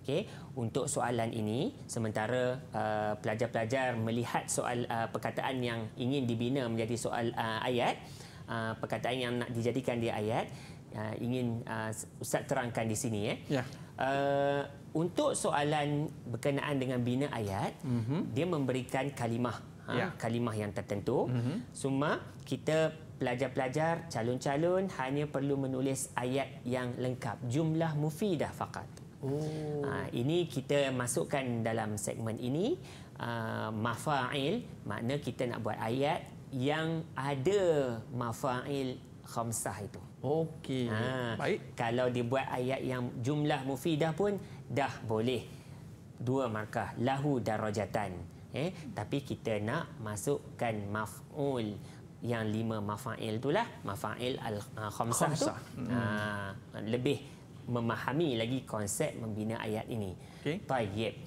Okay. Untuk soalan ini, sementara uh, pelajar-pelajar melihat soal uh, perkataan yang ingin dibina menjadi soal uh, ayat, uh, Uh, perkataan yang nak dijadikan dia ayat uh, ingin uh, ustaz terangkan di sini eh. Ya. Uh, untuk soalan berkenaan dengan bina ayat, mm-hmm. dia memberikan kalimah ha, ya. kalimah yang tertentu. Mhm. Cuma mm-hmm. kita pelajar-pelajar, calon-calon hanya perlu menulis ayat yang lengkap, jumlah mufidah fakat.
Oh. Ha,
ini kita masukkan dalam segmen ini uh, mafa'il makna kita nak buat ayat yang ada mafail khamsah itu. Okey. Ha, Baik. Kalau dibuat ayat yang jumlah mufidah pun dah boleh. Dua markah lahu darajatan. Eh, tapi kita nak masukkan maf'ul yang lima mafail itulah mafail al ah, khamsah, tu. Hmm. Ha, lebih memahami lagi konsep membina ayat ini. Okey. Baik.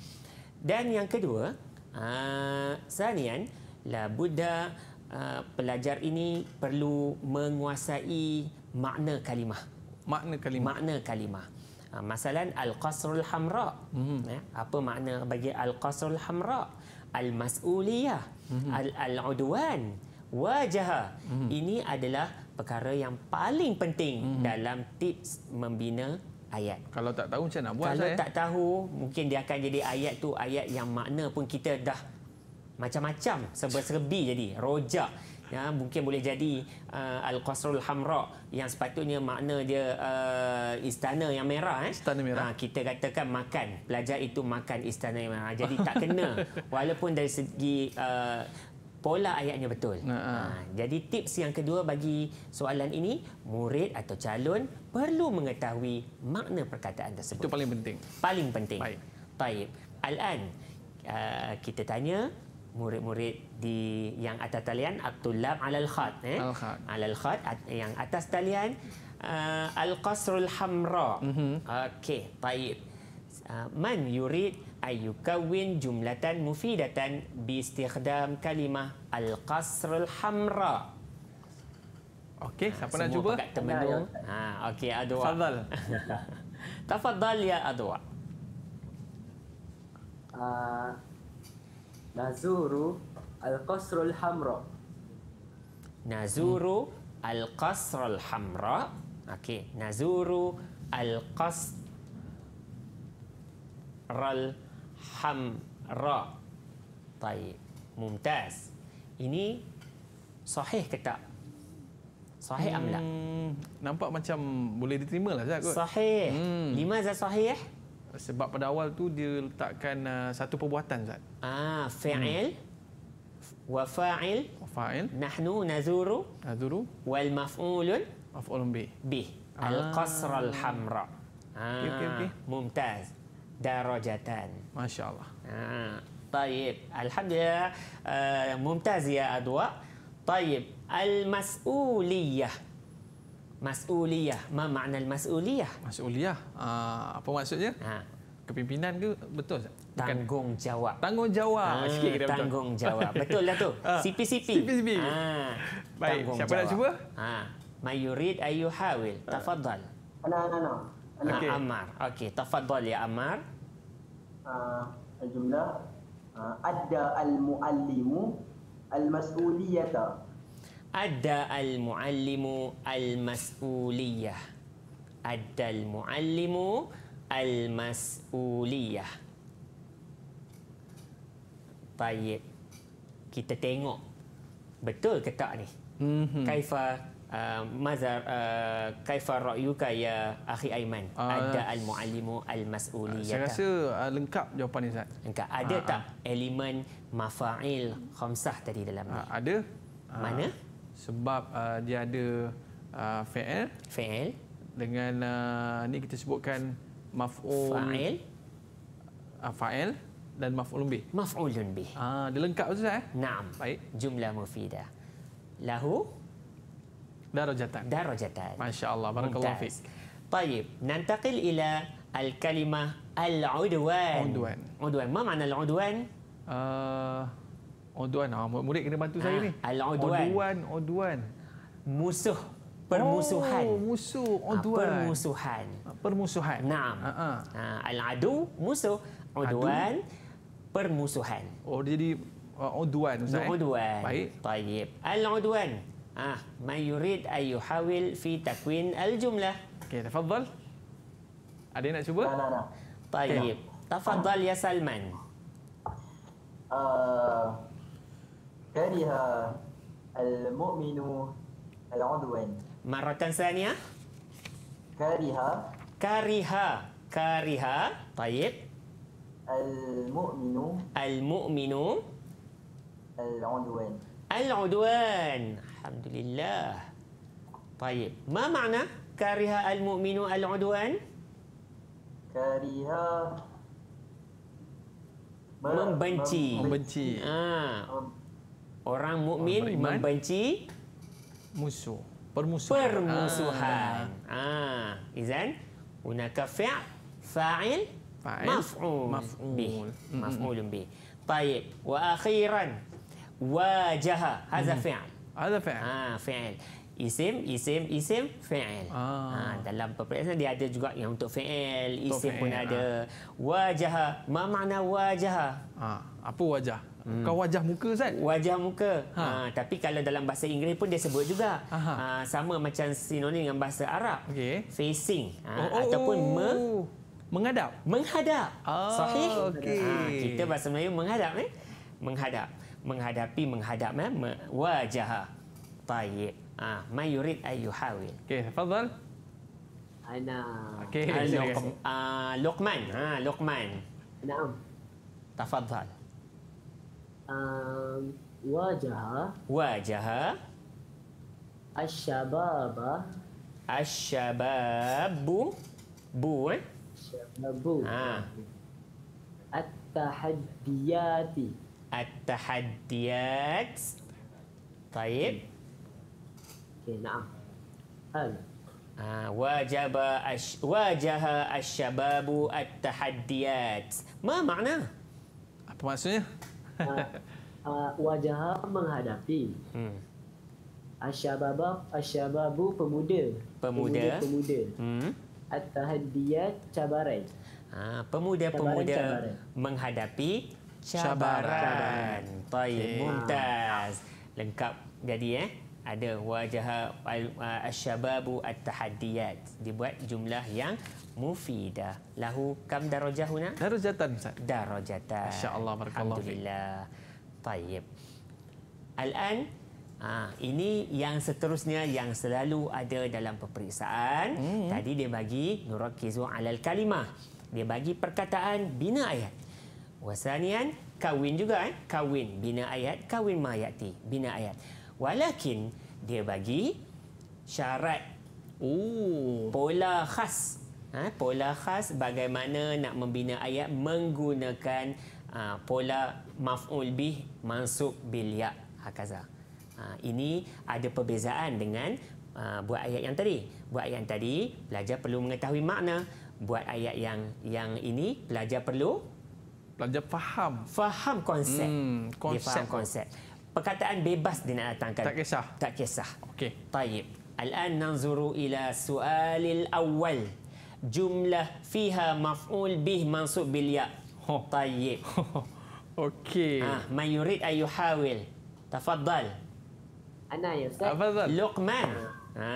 Dan yang kedua, ah uh, sanian la buddha Ah, pelajar ini perlu menguasai makna kalimah. Makna kalimah. Makna kalimah. Uh, masalan al-qasrul hamra. Mm-hmm. apa makna bagi al-qasrul hamra? Al-mas'uliyah, mm-hmm. al-udwan, wajah. Mm-hmm. Ini adalah perkara yang paling penting mm-hmm. dalam tips membina ayat. Kalau tak tahu macam nak buat Kalau saya? tak eh? tahu, mungkin dia akan jadi ayat tu ayat yang makna pun kita dah macam-macam serba-serbi jadi rojak ya mungkin boleh jadi uh, al-qasrul hamra yang sepatutnya makna dia uh, istana yang merah eh istana merah uh, kita katakan makan pelajar itu makan istana yang merah jadi tak kena [laughs] walaupun dari segi uh, pola ayatnya betul uh-huh. uh, jadi tips yang kedua bagi soalan ini murid atau calon perlu mengetahui makna perkataan tersebut itu paling penting paling penting baik baik al-an uh, kita tanya murid-murid di yang atas talian Abdullah alal khat eh alal khat yang atas talian uh, al qasrul hamra mm -hmm. okey baik uh, man yurid ayukawin jumlatan mufidatan bi istikdam kalimah al qasrul hamra okey siapa ha, nak cuba teman ha okey adwa tafadhal
[laughs] tafadhal ya adwa ah, Nazuru Al-Qasrul Hamra.
Nazuru Al-Qasrul Hamra. Okay. Nazuru Al-Qasrul Hamra. Baik, mumtaz. Ini sahih ke tak?
Sahih hmm, amla. Nampak macam boleh diterima lah Ustaz Sahih. Hmm. Lima sahih? Eh? sebab pada awal tu dia letakkan uh, satu perbuatan zat. Ah,
fi'il hmm. wa fa'il. Wa fa'il. Nahnu nazuru. Nazuru. Wal maf'ulun maf'ulun bi. Bi. Al-qasr al-hamra. Ah. Okay, okay, okay. Mumtaz. Darajatan. Masya-Allah. Ah. baik. Alhamdulillah. Uh, mumtaz ya Adwa. Baik. Al-mas'uliyah. Mas'uliyah. Ma makna mas'uliyah? Mas'uliyah.
Uh, apa maksudnya? Ha. Kepimpinan ke betul tak? Tanggungjawab. Tanggungjawab. Ha, Sikit kita tanggungjawab. Betul lah tu. CPCP. CPCP. Ha. Baik, siapa nak cuba?
Ha. May yurid ayu hawil. Tafadhal. Ana ana ana. Okay. Amar. Okey, tafadhal ya Amar.
Uh, jumlah uh, ada al muallimu al mas'uliyata
ada al muallimu al masuliyah ada al muallimu al masuliyah baik kita tengok betul ke tak ni mm-hmm. kaifa uh, kaifa ra'yuka ya akhi aiman ah, ada al muallimu al masuliyah saya rasa
uh, lengkap jawapan ni ustaz lengkap ada uh, tak uh, elemen mafail khamsah tadi dalam ni uh, ada mana uh, sebab uh, dia ada uh, fa'il fa'il dengan uh, ni kita sebutkan maf'ul fa'il uh, fa'il dan maf'ulun bih maf'ulun bih ah uh, dia lengkap betul eh naam baik jumlah mufida. lahu
darajatan darajatan masya-Allah barakallahu fiik طيب ننتقل الى الكلمه العدوان عدوان عدوان ما معنى العدوان
آه... Oduan. Ah, murid kena bantu ah, saya ni. Oduan. Oduan, Oduan. Musuh permusuhan. Oh, musuh Oduan. Ah, ah, permusuhan. Permusuhan.
Naam. Ha ah. Al-adu ah. ah, musuh Oduan permusuhan. Oh,
jadi Oduan Ustaz. Eh? Oduan. Baik. Tayyib.
Alang oduan Ah, man yurid ay yuhawil fi takwin al-jumlah. Okey, tafadhal. Ada nak cuba? Tak, tak, tak. Tayyib. Tafadhal ya Salman.
كرهها المؤمن العدوان
مرة ثانية كرهها كرهها كرهها طيب
المؤمن
المؤمن
العدوان
العدوان الحمد لله طيب ما معنى كره المؤمن العدوان
كره
membenci membenci ah orang mukmin membenci musuh permusuhan permusuhan ah, ah. izan hunaka fi' fa'il maf'ul maf'ul bih maf'ul bih tayyib wa akhiran wajaha hadza fi'il hadza fi'il ah fi'il isim isim isim fi'il ah. ah dalam peperiksaan dia ada juga yang untuk fi'il isim untuk pun ada ah. wajaha ma makna wajah? ah apa wajah Hmm. Kau wajah muka Ustaz? Wajah muka. Ha. Ha. Tapi kalau dalam bahasa Inggeris pun dia sebut juga. Ha, sama macam sinonim dengan bahasa Arab. Okay. Facing. Ha. Oh, oh, Ataupun oh. me... Menghadap? Menghadap. Oh, Sahih. Okay. Ha. Kita bahasa Melayu menghadap. Eh? Menghadap. Menghadapi, menghadap. Eh? Wajah. Tayyip. Ha. Mayurid ayuhawil. Okey, Fadhal.
Ana. Okey.
Luqman. Ah, ha. Luqman. Naam. Tafadhal
wajah um, wajah, wajaha asyababa asyababu bu eh asyababu ha at-tahaddiyati
at-tahaddiyat طيب okay, نعم هل آه واجب أش... واجه الشباب التحديات ما معناه؟ apa maksudnya
uh, wajah menghadapi hmm. asyababa asyababu pemuda pemuda pemuda, pemuda. hmm. tahdiyat cabaran ha, pemuda pemuda cabaran.
menghadapi cabaran, cabaran. cabaran. Okay. Okay. muntaz lengkap jadi eh ada wajah uh, asyababu at-tahadiyat dibuat jumlah yang mufidah lahu kam darajahuna darajatan ustaz darajatan masyaallah barakallahu alhamdulillah tayyib al-an Ha, ini yang seterusnya yang selalu ada dalam peperiksaan. Hmm. Tadi dia bagi nurakizu alal kalimah. Dia bagi perkataan bina ayat. Wasanian kawin juga eh? kawin bina ayat kawin mayati bina ayat. Walakin dia bagi syarat Ooh. pola khas. Ha, pola khas bagaimana nak membina ayat menggunakan ha, pola maf'ul bih mansub bil ya hakaza. Ha, ini ada perbezaan dengan ha, buat ayat yang tadi. Buat ayat yang tadi pelajar perlu mengetahui makna. Buat ayat yang yang ini pelajar perlu pelajar faham. Faham konsep. Hmm, konsep. Dia faham konsep perkataan bebas dia nak datangkan. Tak kisah. Tak kisah. Okey. Tayyib. Al-an nanzuru ila su'alil awal. Jumlah fiha maf'ul bih mansub bil ya. Oh. Tayyib. [laughs] Okey. Ah, ha. man yurid ay yuhawil. Tafaddal. Ana ya ustaz. Tafaddal. Luqman. Ah. Ha.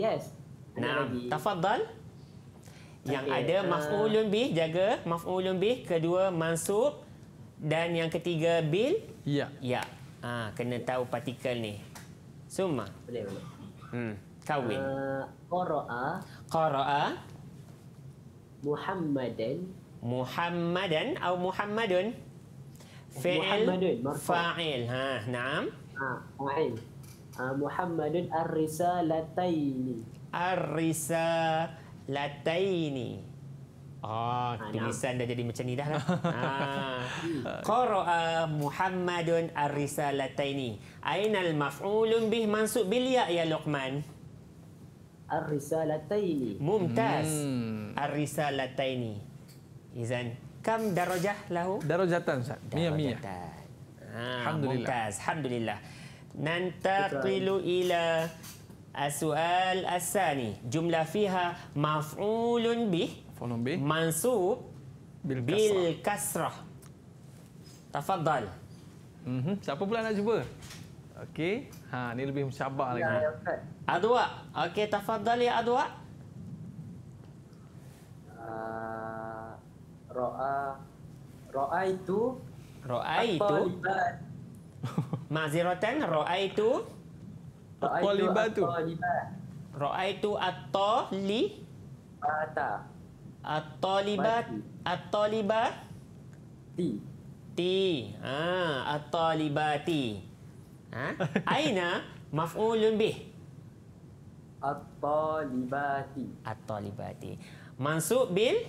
Yes. Naam. Tafaddal. Yang okay. ada uh. maf'ulun bih jaga maf'ulun bih kedua mansub dan yang ketiga bil ya. Ya. Ha, kena tahu partikel ni. Suma. Boleh, boleh. Hmm. Kawin.
Ah, qara'a. Uh, Qara'a.
Muhammadan. Muhammadan atau Muhammadun? Fi'il. Muhammadun. Fa'il. Ha, naam. Ha, fa'il. Uh, Muhammadun ar-risalataini. Ar-risalataini. Ar-risalataini. Ah, ah, tulisan ya. dah jadi macam ni dah lah. [laughs] Ah. Qara'a ah, Muhammadun ar-risalataini. Ainal maf'ulun bih mansub bil ya Luqman? Ar-risalataini. Mumtaz. Hmm. Ar-risalataini. Izan, kam darajah lahu? Darajatan, Ustaz. Mia mia. Alhamdulillah. Mumtaz. Alhamdulillah. Nantaqilu ila as-su'al as-sani. Jumlah fiha maf'ulun bih. Follow B.
Mansub bil kasrah. Bil kasrah. Tafadhal. Mm -hmm. Siapa pula nak cuba? Okey. Ha, ni lebih mencabar ya, lagi. Ya, ya Adwa. Okey, tafadhal ya Adwa.
Uh, Ro'a. Ro'a itu. Ro'a itu. [laughs] Maziratan, Ro'a itu. Ro'a itu. Ro'a itu. Ro'a itu. Ro'a At-talibat At-talibat Ti Ti Haa At-talibati Haa [laughs] Aina Maf'ulun bih At-talibati At-talibati Mansuk bil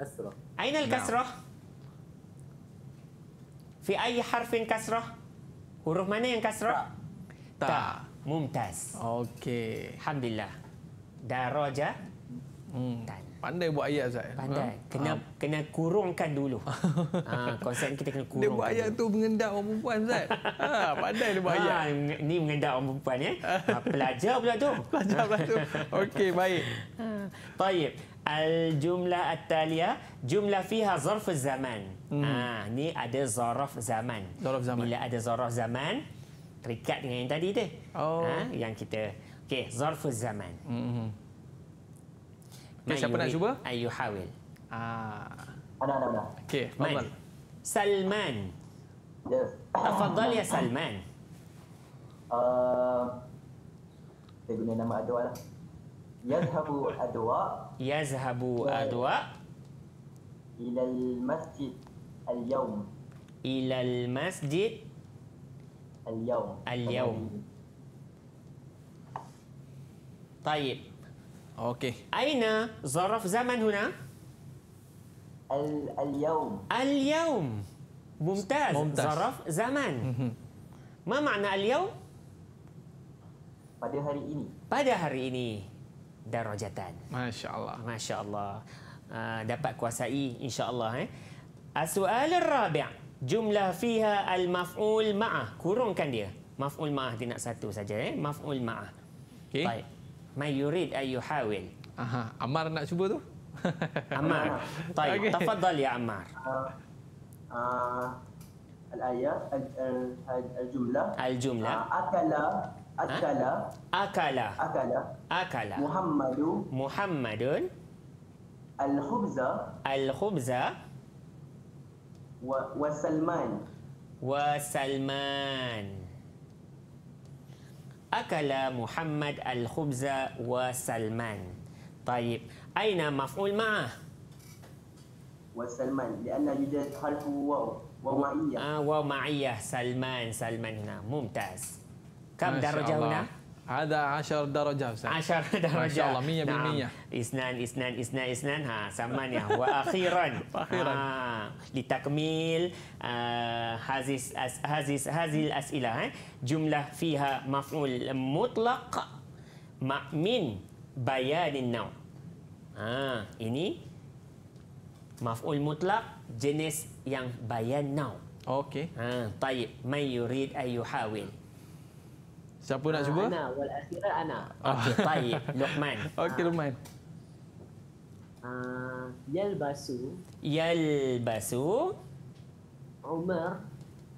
Kasrah Aina al-kasrah Fi ayy harfin kasrah Huruf mana yang kasrah Ta Ta, Ta. Mumtaz Okey Alhamdulillah Darajah Hmm. Kan. Pandai buat ayat, Zat. Pandai. Ha? Kena ha. kena kurungkan dulu. [laughs] Ha, konsep kita kena kurungkan. Dia buat ayat tu mengendap orang perempuan, Zat. [laughs] Ha, pandai dia buat ha, ayat. Ini mengendap orang perempuan. Ya? [laughs] Ha, pelajar pula tu. Pelajar pula tu. Okey, baik. Ha. Baik. Al-jumlah at-taliya. Jumlah fiha zarf zaman. Ah, ha, ni ada zarf zaman. Zarf zaman. Bila ada zarf zaman, terikat dengan yang tadi tu. Oh. Ha, yang kita... Okey, zarf zaman.
-hmm. hmm. Okay, siapa nak
cuba? Ayu Hawil. Ah. Ada, ada, ada. Okey, Salman. Salman. Yes. Tafadhal ya Salman.
Uh, saya guna nama Adwa lah. Yazhabu Adwa.
Yazhabu Adwa.
Ila al-masjid al-yawm.
Ila al-masjid al-yawm. Al-yawm. Tayyip. Okey. Aina zaraf zaman huna? Al-yawm. Al-yawm. Mumtaz. Mumtaz. Zaraf zaman. Mhm. Ma makna al-yawm? Pada hari ini. Pada hari ini. Darajatan. Masya Allah. Masya Allah. Uh, ah, dapat kuasai insya Allah. Eh. Asu'al rabi' jumlah fiha al-maf'ul ma'ah. Kurungkan dia. Maf'ul ma'ah dia nak satu saja. Eh. Maf'ul ma'ah. Okay. Baik mayurid ayuhawil. Aha, Amar nak cuba tu? Amar. [laughs] Baik, okay. tafadhal ya Amar.
Uh, ah, uh, ah, Al-ayat, al-jumlah. Al, al
al-jumlah. Uh, akala, ah, akala. Ha? Akala. Akala. Akala. Muhammadu. Muhammadun. Al-khubza. Al-khubza. Wa, wa Salman. Wa Salman akala Muhammad al-khubza wa Salman. Baik, aina maf'ul ma'ah?
Wa Salman, lianna yujad khalfu waw. Wa ma'iyah.
Ah, wa ma'iyah Salman, Salman. Nah, mumtaz. Kam darjah hunah? Ada asyar darajah Ustaz. Asyar darajah. Masya Allah, mia Isnan, isnan, isnan, isnan. Ha, sama ni. Ha, wa akhiran. [laughs] Akhiran. Ha, ditakmil. Uh, hazis, as, hazis, hazil as'ilah. Eh. Jumlah fiha maf'ul mutlaq. Ma'min bayanin naw. Ha, ini. Maf'ul mutlaq. Jenis yang bayan naw. Okey. Ha, tayyib. Man yurid ayyuhawil. Siapa nak ah, cuba? Ana,
wal akhirah ana.
Ah. Okey, baik. Luqman. [laughs] Okey, ah. Luqman.
yal basu.
Yal basu.
Omar.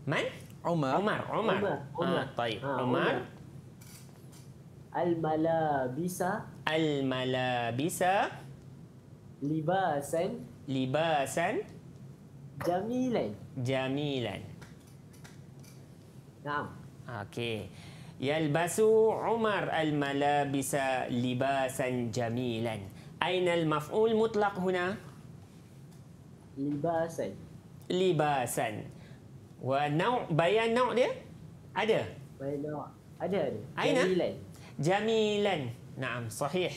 Man? Omar. Omar. Omar. Umar. Ha, baik. Ha, Umar. Al-malabisa. Al-malabisa. Libasan. Libasan. Jamilan. Jamilan. Naam. Okey. Yalbasu Umar al-malabisa libasan jamilan. Aina al-maf'ul mutlaq huna? Libasan. Libasan. Wa nau bayan nau dia? Ada. Bayan nau. Ada ada. Aina? Jamilan.
Jamilan. Naam, sahih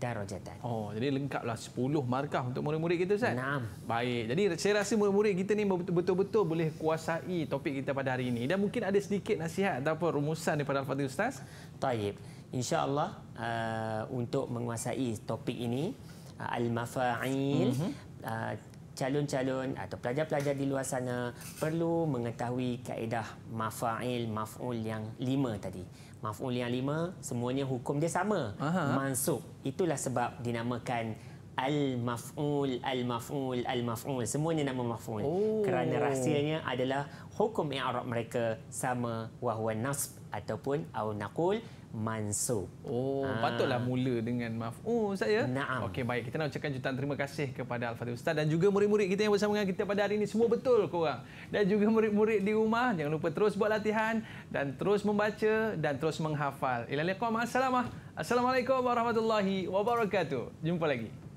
darajatan. Oh, jadi lengkaplah 10 markah untuk murid-murid kita Ustaz. Naam. Baik. Jadi saya rasa murid-murid kita ni betul-betul boleh kuasai topik kita pada hari ini. Dan mungkin ada sedikit nasihat ataupun rumusan daripada Al-Fatih Ustaz. Taib. InsyaAllah uh, untuk menguasai topik ini,
uh, Al-Mafa'il, mm-hmm. uh, calon-calon atau pelajar-pelajar di luar sana perlu mengetahui kaedah mafa'il maf'ul yang lima tadi. Maf'ul yang lima, semuanya hukum dia sama. Mansuk. Itulah sebab dinamakan al-maf'ul, al-maf'ul, al-maf'ul. Semuanya nama maf'ul. Oh. Kerana rahsianya adalah hukum i'rab mereka sama wahwa nasb ataupun
au naqul mansub. Oh, ha. patutlah mula dengan maaf. Oh saya. Naam. Okey, baik. Kita nak ucapkan jutaan terima kasih kepada Al-Fatih Ustaz dan juga murid-murid kita yang bersama dengan kita pada hari ini. Semua betul korang. Dan juga murid-murid di rumah, jangan lupa terus buat latihan dan terus membaca dan terus menghafal. Ilaikum Ilalaikum. Assalamualaikum warahmatullahi wabarakatuh. Jumpa lagi.